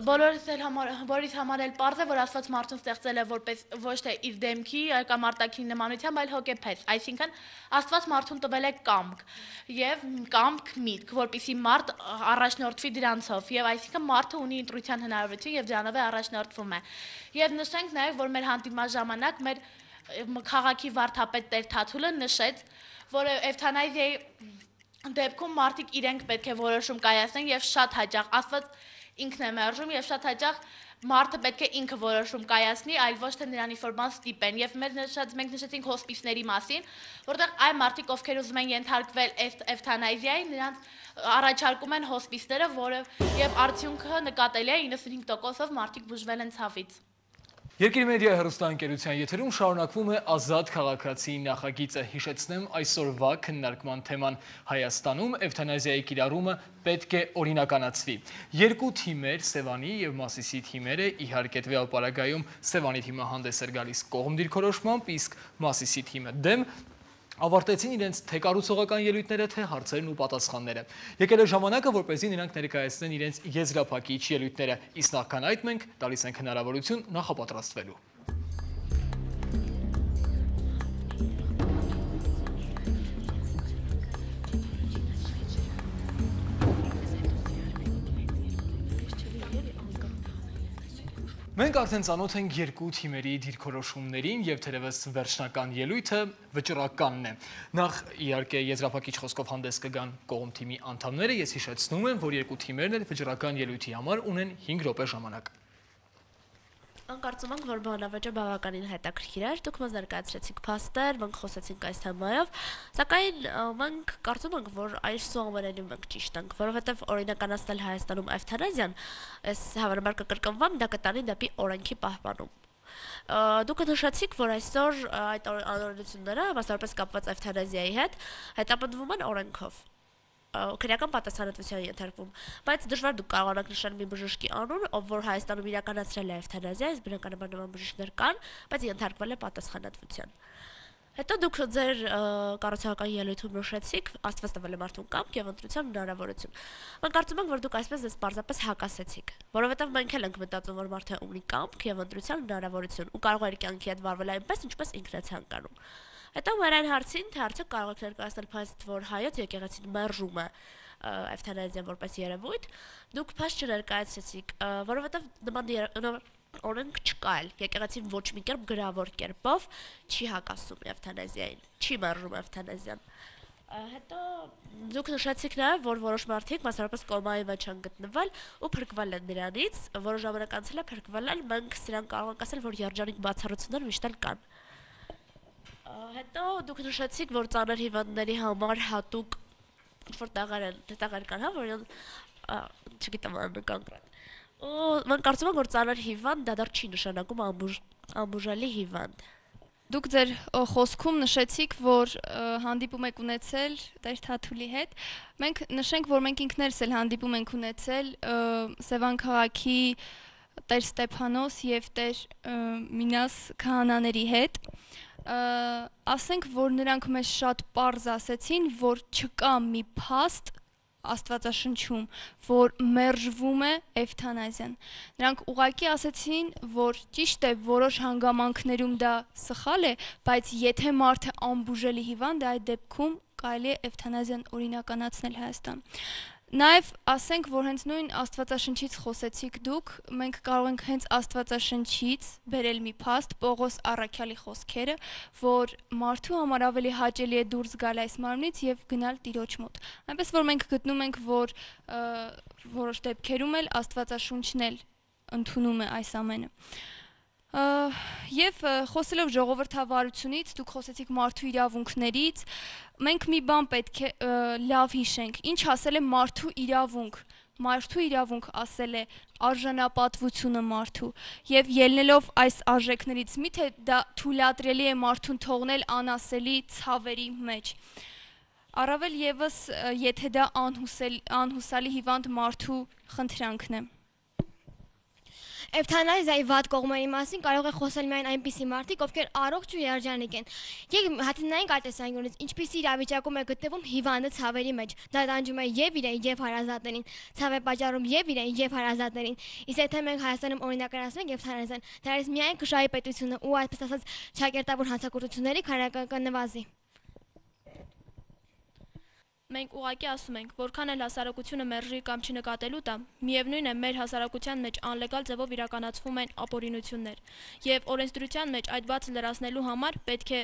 բոլորս էլ համար բոլորիս համար էլ པարզ է որ Աստված մարդուն ստեղծել է որպես ոչ թե իր դեմքի կամ արտաքին նմանությամբ, այլ հոգեպես։ Այսինքն Աստված մարդուն տվել է կամք եւ կամք միտք, որպիսի մարդ առաջնորդվի դրանցով եւ այսինքն մարդը ունի ընտրության հնարավորություն եւ դրանով է առաջնորդվում է։ Եվ նշենք նաեւ որ մեր հանդիպման ժամանակ մեր քաղաքի վարդապետ Տեր Թաթուլը նշեց, որ էվթանազիայի դեպքում մարդիկ իրենք պետք է որոշում կայացնեն եւ շատ հաճախ Աստված ինքն է մերժում եւ շատ հաճախ մարդը պետք է ինքը որոշում կայացնի, այլ ոչ թե նրանից որ բան ստիպեն։ Եվ մեր նշած մենք նշեցինք հոսպիսների մասին, որտեղ այ մարդիկ ովքեր ուզում են ենթարկվել էվթանազիայի, նրանց առաջարկում են հոսպիսները, որը եւ արդյունքը նկատելի է 95%-ով մարդիկ բուժվել են ցավից։ Երկիր մեդիա հեռուստաընկերության եթերում շարունակվում է ազատ քաղաքացի նախագիծը։ Հիշեցնեմ այսօրվա քննարկման թեման Հայաստանում էվթանազիայի կիրառումը պետք է օրինականացվի։ Երկու թիմեր՝ Սևանի եւ Մասիսի թիմերը, իհարկե տվյալ պարագայում Սևանի թիմը հանդես էր գալիս կողմ դիրքորոշմամբ, իսկ Մասիսի թիմը դեմ, ավարտեցին իրենց թե կառուցողական ելույթները, թե հարցերն ու պատասխանները։ Եկել է ժամանակը, որպեսզի նրանք ներկայացնեն իրենց եզրափակիչ ելույթները, իսկ նախքան այդ մենք տալիս ենք հնարավորություն նախապատրաստվելու։ Մենք արդեն ծանոթ ենք երկու թիմերի դիրքորոշումներին եւ թերևս վերջնական ելույթը վճռականն է։ Նախ իհարկե եզրափակիչ խոսքով հանդես կգան կողմ թիմի անդամները, ես հիշեցնում եմ, որ երկու թիմերն էլ վճռական ելույթի համար ունեն 5 րոպե ժամանակ։ Անկարծում ենք, որ բանավեճը բավականին հետաքրքիր էր։ Դուք մեզ ներկայացրեցիք փաստեր, մենք խոսեցինք այս թեմայով, սակայն մենք կարծում ենք, որ այսօ ամենալին մենք ճիշտ ենք, որովհետև օրինականացնել Հայաստանում էվթանազիան, այս հավանաբար կկրկնվամ, դա կտանի դեպի օրենքի պահպանում։ Դուք նշացիք, որ այսօր այդ անօրենությունները, մասնավորապես կապված էվթանազիայի հետ, հետապնդվում են օրենքով քրեական պատասխանատվության ենթարկվում, բայց դժվար դուք կարողanak նշել մի բժշկի անուն, ով որ Հայաստանում իրականացրել է էվթանազիա, այս բնականաբար նման բժիշկներ կան, բայց ենթարկվել է պատասխանատվության։ Հետո դուք ձեր կառուցողական ելույթում նշեցիք, աստված տվել է մարդուն կամք եւ ընտրության հնարավորություն։ Մենք կարծում ենք, որ դուք այսպես ես պարզապես հակասեցիք, որովհետեւ մենք էլ ենք մտածում, որ մարդը ունի կամք եւ ընտրության հնարավորություն ու կարող է իր կյանքի հետ վարվել այնպես, ինչպես ինքն է ցանկանում։ Հետո մեր հարցին, թե արդյոք կարող եք ներկայացնել փաստ, որ հայոց եկեղեցին մերժում է էվթանազիան որպես երևույթ, դուք փաստ չներկայացեցիք, որովհետև նման օրենք չկա էլ, եկեղեցին ոչ մի կերպ գրավոր կերպով չի հակասում էվթանազիային, չի մերժում էվթանազիան։ Հետո դուք նշեցիք նաև, որ որոշ մարդիկ մասնավորապես կոմայի մեջ են գտնվել ու փրկվել են նրանից, որոշ ժամանակ անցել է փրկվել են, մենք սրանք կարող ենք ասել, որ երջանիկ բացառություններ միշտ էլ կան։ Հետո դուք նշեցիք, որ ծանր հիվանդների համար հատուկ որ տաղար տաղար կան, հա, որ չգիտեմ անը կոնկրետ։ Ու ման կարծում եմ, որ ծանր հիվանդ դա դեռ չի նշանակում ամբուժ ամբուժալի հիվանդ։ Դուք ձեր խոսքում նշեցիք, որ հանդիպում եք ունեցել Տեր Թաթուլի հետ։ Մենք նշենք, որ մենք ինքներս էլ հանդիպում ենք ունեցել Սևան քաղաքի Տեր Ստեփանոս եւ Տեր Մինաս քահանաների հետ։ Ա, ասենք որ նրանք մեզ շատ པարզ ասեցին, որ չկա մի փաստ Աստվածաշնչում, որ մերժվում է էվթանազիան։ Նրանք ուղակի ասացին, որ ճիշտ է որոշ հանգամանքներում դա սխալ է, բայց եթե մարդը անբուժելի հիվանդ է, այդ դեպքում կարելի է էվթանազիան օրինականացնել Հայաստան։ Նաև ասենք, որ հենց նույն Աստվածաշնչից խոսեցիք դուք, մենք կարող ենք հենց Աստվածաշնչից բերել մի փաստ Պողոս Առաքյալի խոսքերը, որ մարդու համար ավելի հաճելի է դուրս գալ այս մարմնից եւ գնալ Տիրոջ մոտ։ Այնպես որ մենք գտնում ենք, որ որոշ դեպքերում էլ Աստվածաշունչն էլ ընդունում է այս ամենը։ Ա, Եվ խոսելով ժողովրդավարությունից, դուք խոսեցիք մարդու իրավունքներից, մենք մի բան պետք է լավ հիշենք, ինչ ասել է մարդու իրավունք, մարդու իրավունք ասել է արժանապատվությունը մարդու եւ ելնելով այս արժեքներից միթե դա թույլատրելի է մարդուն թողնել անասելի ցավերի մեջ առավել եւս եթե դա անհուսալ անհուսալի հիվանդ մարդու խնդրանքն է Էվթանազիայի վատ կողմերի մասին կարող է խոսել միայն այնպիսի մարդիկ, ովքեր առողջ ու երջանիկ են։ Եկ հատինային կատեսանյունից ինչպիսի իրավիճակում է գտնվում հիվանդը ցավերի մեջ, դա տանջում է եւ իրեն եւ հարազատներին, ցավ է պատճառում եւ իրեն եւ հարազատներին։ Իսկ եթե մենք Հայաստանում օրինակարացնենք Էվթանազիան, դրանից միայն կշահի պետությունը ու այսպես ասած ճակերտավոր հանցակործությունների քարակական նվազի։ Մենք ուղակի ասում ենք, որքան էլ հասարակությունը մերժի կամ չնկատելու տա, միևնույն է, մեր հասարակության մեջ անլեգալ ձևով իրականացվում են ապօրինություններ, եւ օրենսդրության մեջ այդ բացը լրացնելու համար պետք է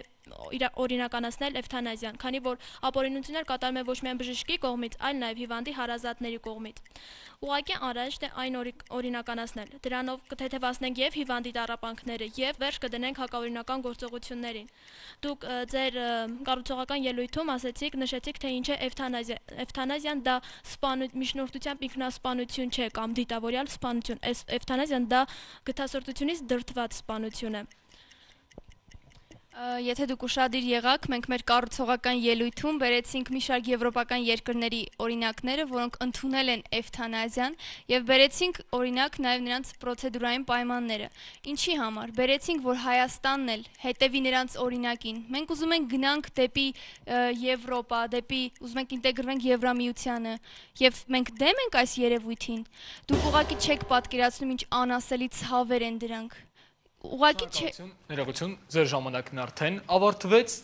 օրինականացնել էվթանազիան, քանի որ ապօրինություններ կատարում է ոչ միայն բժշկի կողմից, այլ նաև հիվանդի հարազատների կողմից։ Ուղղակի անհրաժեշտ դե է այն օրինականացնել։ Դրանով կթեթևացնենք եւ հիվանդի տարապանքները եւ վերջ կդնենք հակաօրինական գործողություններին։ Դուք ձեր կառուցողական ելույթում ասացիք, նշեցիք, թե ինչ է էվթանազիա։ Էվթանազիան դա սպանույթ միջնորդությամբ ինքնասպանություն չէ կամ դիտավորյալ սպանություն։ Էս էվթանազիան դա գտասորտությունից դրթված սպանություն է։ Ա, Եթե դուք ուշադիր եղաք, մենք մեր կառուցողական ելույթում բերեցինք մի շարք եվրոպական երկրների օրինակները, որոնք ընդունել են էվթանազիան եւ բերեցինք օրինակ նաեւ նրանց պրոցեդուրային պայմանները։ Ինչի համար։ Բերեցինք, որ Հայաստանն էլ հետևի նրանց օրինակին։ Մենք ուզում ենք գնանք դեպի Եվրոպա, դեպի ուզում ենք ինտեգրվենք Եվրամիությանը եւ մենք դեմ ենք այս երևույթին։ Դուք ուղղակի չեք պատկերացնում ինչ անասելի ցավեր են դրանք ուղղակի չէ։ Ներողություն, ձեր ժամանակն արդեն ավարտվեց։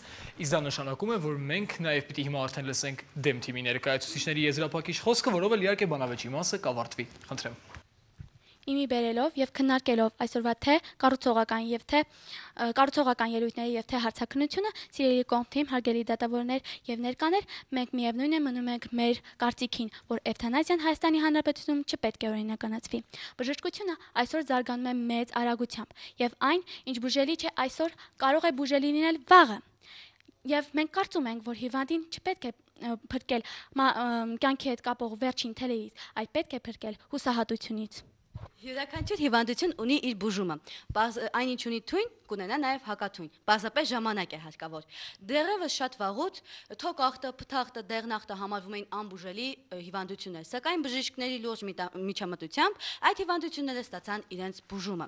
Իսկ դա նշանակում է, որ մենք նաև պիտի հիմա արդեն լսենք դեմ թիմի ներկայացուցիչների եզրափակիչ խոսքը, որով էլ իհարկե բանավեճի մասը կավարտվի։ Խնդրեմ։ Իմի բերելով եւ քննարկելով այսօրվա թե կառուցողական եւ թե Կառուցողական ելույթների եւ թե հարցակնությունը սիրելի կողմթիմ հարգելի դատավորներ եւ ներկաներ, մենք միևնույն է մնում ենք մեր կարծիքին, որ էվթանազիան Հայաստանի Հանրապետությունում չպետք է օրինականացվի։ Բժշկությունը այսօր զարգանում է մեծ արագությամբ եւ այն, ինչ բուժելի չէ այսօր, կարող է բուժելի լինել վաղը։ Եվ մենք կարծում ենք, որ հիվանդին չպետք է փրկել կյանքի հետ կապող վերջին թելերից, այլ պետք է փրկել հուսահատությունից։ Յուրաքանչյուր հիվանդություն ունի իր բուժումը։ Այնինչ ունի թույն, կունենա նաև հակաթույն։ Պարզապես ժամանակ է հարկավոր։ Դեռևս շատ վաղուց թոկախտը, փթախտը, դեղնախտը համարվում էին անբուժելի հիվանդություններ, սակայն բժիշկների լուրջ միջամտությամբ այդ հիվանդությունները ստացան իրենց բուժումը։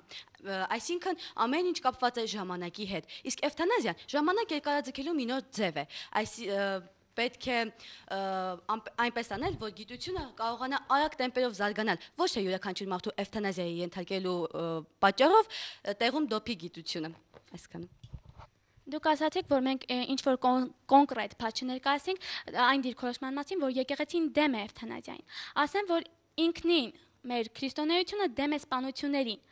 Այսինքն ամեն ինչ կապված է ժամանակի հետ։ Իսկ էվթանազիան ժամանակ երկարաձգելու մի նոր ձև է։ Այս պետք է այնպես անել, որ գիտությունը կարողանա արագ տեմպերով զարգանալ։ Ոչ թե յուրաքանչյուր մարդու էվթանազիայի ենթարկելու պատճառով տեղում դոփի գիտությունը։ Այսքան։ Դուք ասացիք, որ մենք ինչ որ կոնկրետ բաց չներկայացնենք այն դիրքորոշման մասին, որ եկեղեցին դեմ է էվթանազիային։ Ասեմ, որ ինքնին մեր քրիստոնեությունը դեմ է սպանություններին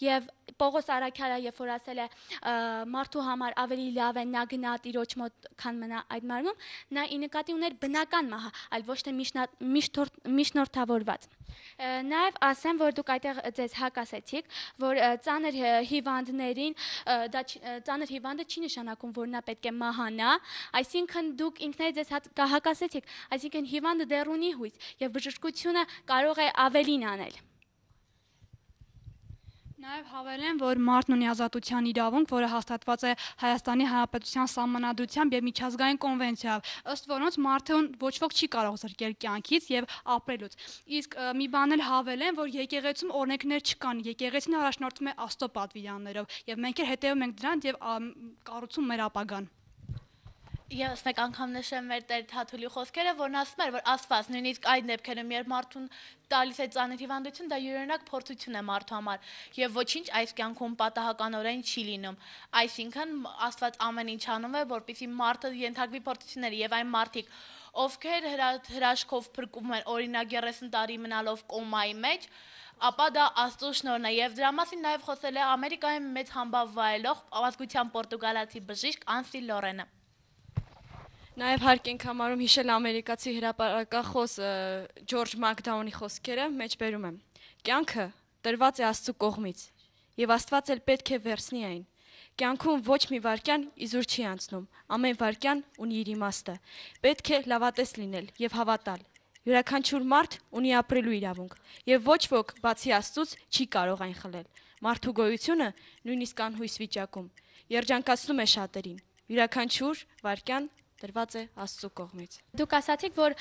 եւ Պողոս Արաքյալը երբ որ ասել է մարդու համար ավելի լավ է նա գնա տիրոջ մոտ, քան մնա այդ մարմնում, նա ի նկատի ուներ բնական մահը, այլ ոչ թե միշնորթավորված։ Նաև ասեմ, որ դուք այդտեղ ձեզ հակ ասեցիք, որ ծանր հիվանդներին դա ծանր հիվանդը չի նշանակում, որ նա պետք է մահանա, այսինքն դուք ինքներդ ձեզ հակ ասեցիք, այսինքն հիվանդը դեռ ունի հույս եւ բժշկությունը կարող է ավելին անել։ Նաև հավելեն, որ մարդն ունի ազատության իրավունք, որը հաստատված է Հայաստանի Հանրապետության սահմանադրությամբ եւ միջազգային կոնվենցիայով, ըստ որոնց մարդուն ոչ ոք չի կարող զրկել կյանքից եւ ապրելուց։ Իսկ մի բան էլ հավելեն, որ եկեղեցում օրենքներ չկան, եկեղեցին առաջնորդում է Աստծո պատվիրաններով եւ մենք էլ հետեւում ենք դրան եւ կառուցում մեր ապագան ես մեկ անգամ նշեմ մեր Տեր Թաթուլի խոսքերը, որն ասում էր, որ Աստված նույնիսկ այդ դեպքերում երբ մարդուն տալիս է ծանր հիվանդություն, դա յուրօրինակ փորձություն է մարդու համար եւ ոչինչ այս կյանքում պատահականորեն չի լինում։ Այսինքն Աստված ամեն ինչ անում է, որպեսզի մարդը ենթարկվի փորձությունների եւ այն մարդիկ, ովքեր հրաշքով փրկում են օրինակ 30 տարի մնալով կոմայի մեջ, ապա դա Աստծո շնորհն է եւ դրա մասին նաեւ խոսել է Ամերիկայում մեծ համբավ վայելող ազգության Պորտուգալացի բժիշկ Անսի Լորենը։ Նաև հարկ ենք համարում հիշել ամերիկացի հրապարակախոս Ջորջ Մակդաունի խոսքերը, մեջբերում եմ։ Կյանքը տրված է Աստծո կողմից, եւ Աստված էլ պետք է վերցնի այն։ Կյանքում ոչ մի վարքյան իզուր չի անցնում, ամեն վարքյան ունի իր իմաստը։ Պետք է լավատես լինել եւ հավատալ։ Յուրաքանչյուր մարդ ունի ապրելու իրավունք, եւ ոչ ոք բացի Աստծուց չի կարող այն խլել։ Մարդու գոյությունը նույնիսկ անհույս վիճակում երջանկացնում է շատերին։ Յուրաքանչյուր վարքյան տրված է Աստծո կողմից։ Դուք ասացիք, որ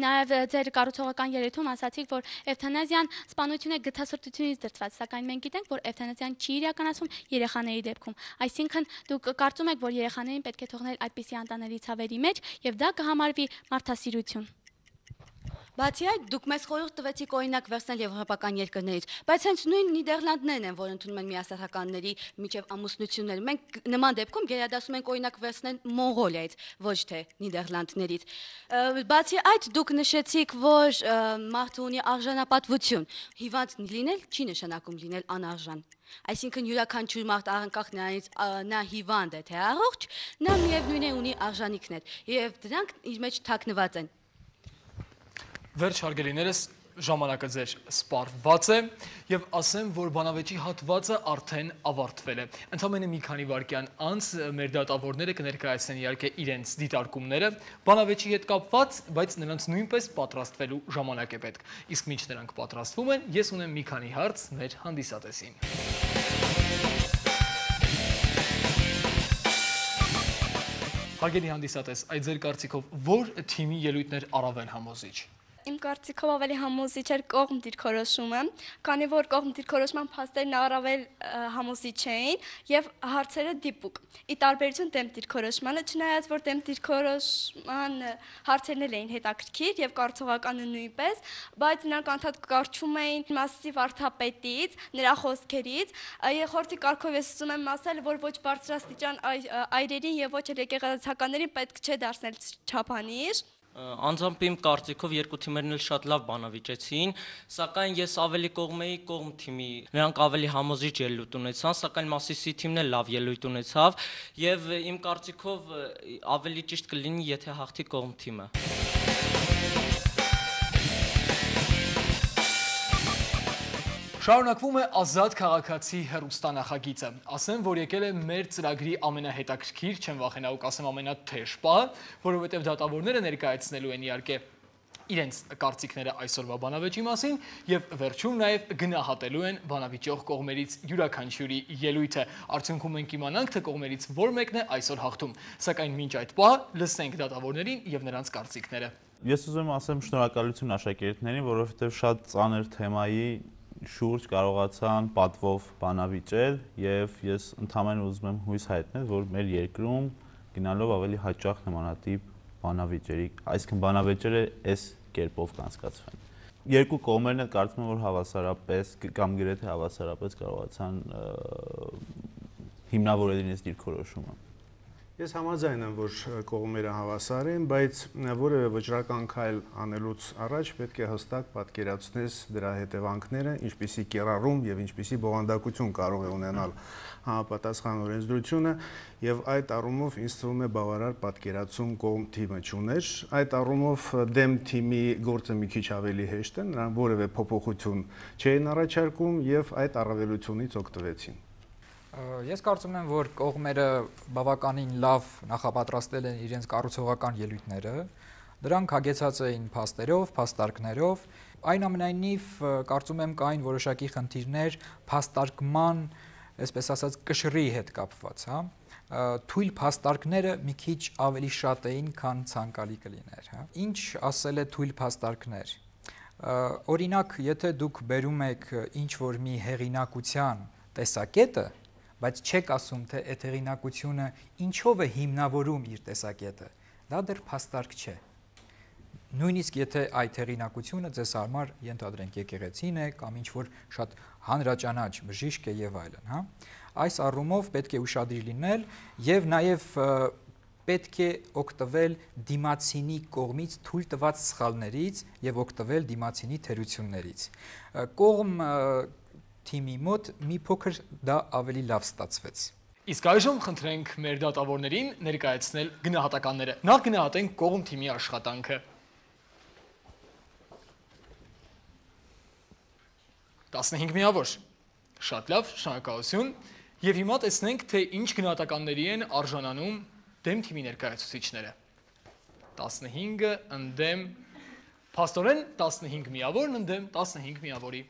նաև ձեր կառուցողական երեթում ասացիք, որ էվթանազիան սպանություն է գտասրտությունից դրված, սակայն մենք գիտենք, որ էվթանազիան չի իրականացվում երեխաների դեպքում։ Այսինքն դուք կարծում եք, որ երեխաներին պետք է թողնել այդպիսի անտանելի ցավերի մեջ եւ դա կհամարվի մարդասիրություն։ Բացի այդ, դուք մեզ խորհուրդ տվեցիք օրինակ վերցնել եվրոպական երկրներից, բայց հենց նույն Նիդերլանդներն են, որ ընդունում են միասեռականների միջև ամուսնություններ։ Մենք նման դեպքում գերադասում ենք օրինակ վերցնել Մոնղոլիայից, ոչ թե Նիդերլանդներից։ Բացի այդ, դուք նշեցիք, որ մարդը ունի արժանապատվություն։ Հիվանդ լինել չի նշանակում լինել անարժան։ Այսինքն յուրաքանչյուր մարդ առանց նրանից նա հիվանդ է, թե առողջ, նա միևնույն է ունի արժանիքներ, եւ դրանք իր մեջ թաքնված են վերջ հարգելիներս ժամանակը ձեր սպարված է եւ ասեմ, որ բանավեճի հատվածը արդեն ավարտվել է։ Ընդամենը մի քանի վարքյան անց մեր դատավորները կներկայացնեն իհարկե իրենց դիտարկումները բանավեճի հետ կապված, բայց նրանց նույնպես պատրաստվելու ժամանակ է պետք։ Իսկ մինչ նրանք պատրաստվում են, ես ունեմ մի քանի հարց մեր հանդիսատեսին։ Հարգելի հանդիսատես, այդ ձեր կարծիքով ո՞ր թիմի ելույթներ առավել համոզիչ իմ կարծիքով ավելի համոզիչ էր կողմ դիրքորոշումը, քանի որ կողմ դիրքորոշման փաստերն առավել համոզիչ էին եւ հարցերը դիպուկ։ Ի տարբերություն դեմ դիրքորոշմանը, չնայած որ դեմ դիրքորոշման հարցերն էլ էին հետաքրքիր եւ կարծողականը նույնպես, բայց նրանք անդադ կարճում էին մասսիվ արթապետից, նրա խոսքերից, եւ խորտի կարգով ես ուզում եմ ասել, որ ոչ բարձրաստիճան այրերին եւ ոչ էլ եկեղեցականներին պետք չէ դարձնել չափանիշ Անձամբ իմ կարծիքով երկու թիմերն էլ շատ լավ բանավիճեցին, սակայն ես ավելի կողմ էի կողմ թիմի։ Նրանք ավելի համոզիչ ելույթ ունեցան, սակայն Մասիսի թիմն էլ լավ ելույթ ունեցավ եւ իմ կարծիքով ավելի ճիշտ կլինի, եթե հաղթի կողմ թիմը։ Շարունակվում է ազատ քաղաքացի հերուստանախագիծը։ Ասեմ, որ եկել է մեր ծրագրի ամենահետաքրքիր, չեմ վախենալու, ասեմ ամենաթեժ պահը, որովհետև դատավորները ներկայացնելու են իհարկե իրենց կարծիքները այսօրվա բանավեճի մասին եւ վերջում նաեւ գնահատելու են բանավիճող կողմերից յուրաքանչյուրի ելույթը։ Արդյունքում մենք իմանանք, թե կողմերից որ մեկն է այսօր հաղթում։ Սակայն մինչ այդ պահ լսենք դատավորներին եւ նրանց կարծիքները։ Ես ուզում եմ ասեմ շնորհակալություն աշակերտներին, որովհետեւ շատ ծանր թեմայի շուրջ կարողացան պատվով բանավիճել եւ ես ընդհանրապես ուզում եմ հույս հայտնել, որ մեր երկրում գնալով ավելի հաճախ նմանատիպ բանավիճերի, այսինքն բանավիճերը այս կերպով կանցկացվեն երկու կողմերն էլ կարծում եմ որ հավասարապես կամ գրեթե հավասարապես կարողացան հիմնավորել իրենց դիրքորոշումը Ես համաձայն եմ, որ կողմերը հավասար են, բայց որևէ վճռական քայլ անելուց առաջ պետք է հստակ պատկերացնես դրա հետևանքները, ինչպիսի կերառում եւ ինչպիսի բովանդակություն կարող է ունենալ համապատասխան օրենսդրությունը եւ այդ առումով ինձ թվում է բավարար պատկերացում կողմ թիմը ճուներ։ Այդ առումով դեմ թիմի գործը մի քիչ ավելի հեշտ է, նրան որևէ փոփոխություն չէին առաջարկում եւ այդ առավելությունից օգտվեցին։ Ես կարծում եմ, որ կողմերը բավականին լավ նախապատրաստել են իրենց կառուցողական ելույթները։ Դրանք հագեցած էին փաստերով, փաստարկներով։ Այնուամենայնիվ կարծում եմ կային որոշակի խնդիրներ փաստարկման, այսպես ասած, կշռի հետ կապված, հա։ Թույլ փաստարկները մի քիչ ավելի շատ էին, քան ցանկալի կլիներ, հա։ Ինչ ասել է թույլ փաստարկներ։ Օրինակ, եթե դուք բերում եք ինչ որ մի հեղինակության տեսակետը, բայց չեք ասում, թե այդ հեղինակությունը ինչով է հիմնավորում իր տեսակետը։ Դա դեռ փաստարկ չէ։ Նույնիսկ եթե այդ հեղինակությունը ձեզ համար ենթադրենք եկեղեցին է կամ ինչ որ շատ հանրաճանաչ բժիշկ է եւ այլն, հա։ Այս առումով պետք է ուշադրի լինել եւ նաեւ պետք է օգտվել դիմացինի կողմից թույլ տված սխալներից եւ օգտվել դիմացինի թերություններից։ Կողմ թիմի մոտ մի փոքր դա ավելի լավ ստացվեց։ Իսկ այժմ խնդրենք մեր դատավորներին ներկայացնել գնահատականները։ Նախ գնահատենք կողմ թիմի աշխատանքը։ 15 միավոր։ Շատ լավ, շնորհակալություն։ Եվ հիմա տեսնենք, թե ինչ գնահատականների են արժանանում դեմ թիմի ներկայացուցիչները։ 15-ը ընդդեմ Փաստորեն 15 միավորն ընդդեմ 15 միավորի։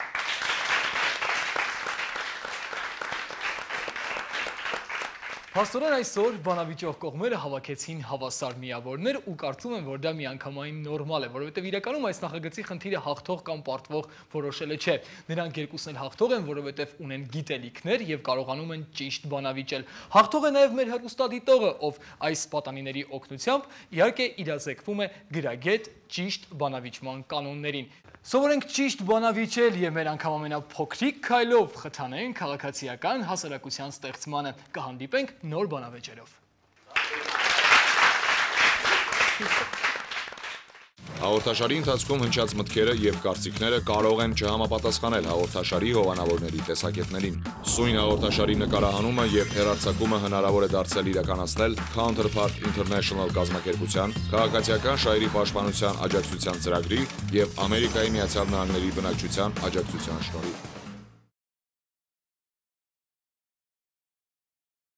Փաստորեն այսօր բանավիճող կողմերը հավաքեցին հավասար միավորներ ու կարծում եմ, որ դա միանգամայն նորմալ է, որովհետև իրականում այս նախագծի խնդիրը հաղթող կամ պարտվող որոշելը չէ։ Նրանք երկուսն էլ հաղթող են, որովհետև ունեն գիտելիքներ եւ կարողանում են ճիշտ բանավիճել։ Հաղթող է նաեւ մեր հերոստադիտողը, ով այս պատանիների օգնությամբ իհարկե իրազեկվում է գրագետ ճիշտ բանավիճման կանոններին։ Սովորենք ճիշտ բանավիճել եւ մեր անգամ ամենափոքրիկ քայլով խթանենք քաղաքացիական հասարակության ստեղծմանը։ Կհանդիպենք նոր բանավեճերով։ Հաղորդաշարի ընթացքում հնչած մտքերը եւ կարծիքները կարող են չհամապատասխանել հաղորդաշարի հովանավորների տեսակետներին։ Սույն հաղորդաշարի նկարահանումը եւ հերարցակումը հնարավոր է դարձել իրականացնել Counterpart International կազմակերպության, քաղաքացիական շահերի պաշտպանության աջակցության ծրագրի եւ Ամերիկայի Միացյալ Նահանգների բնակչության աջակցության շնորհիվ։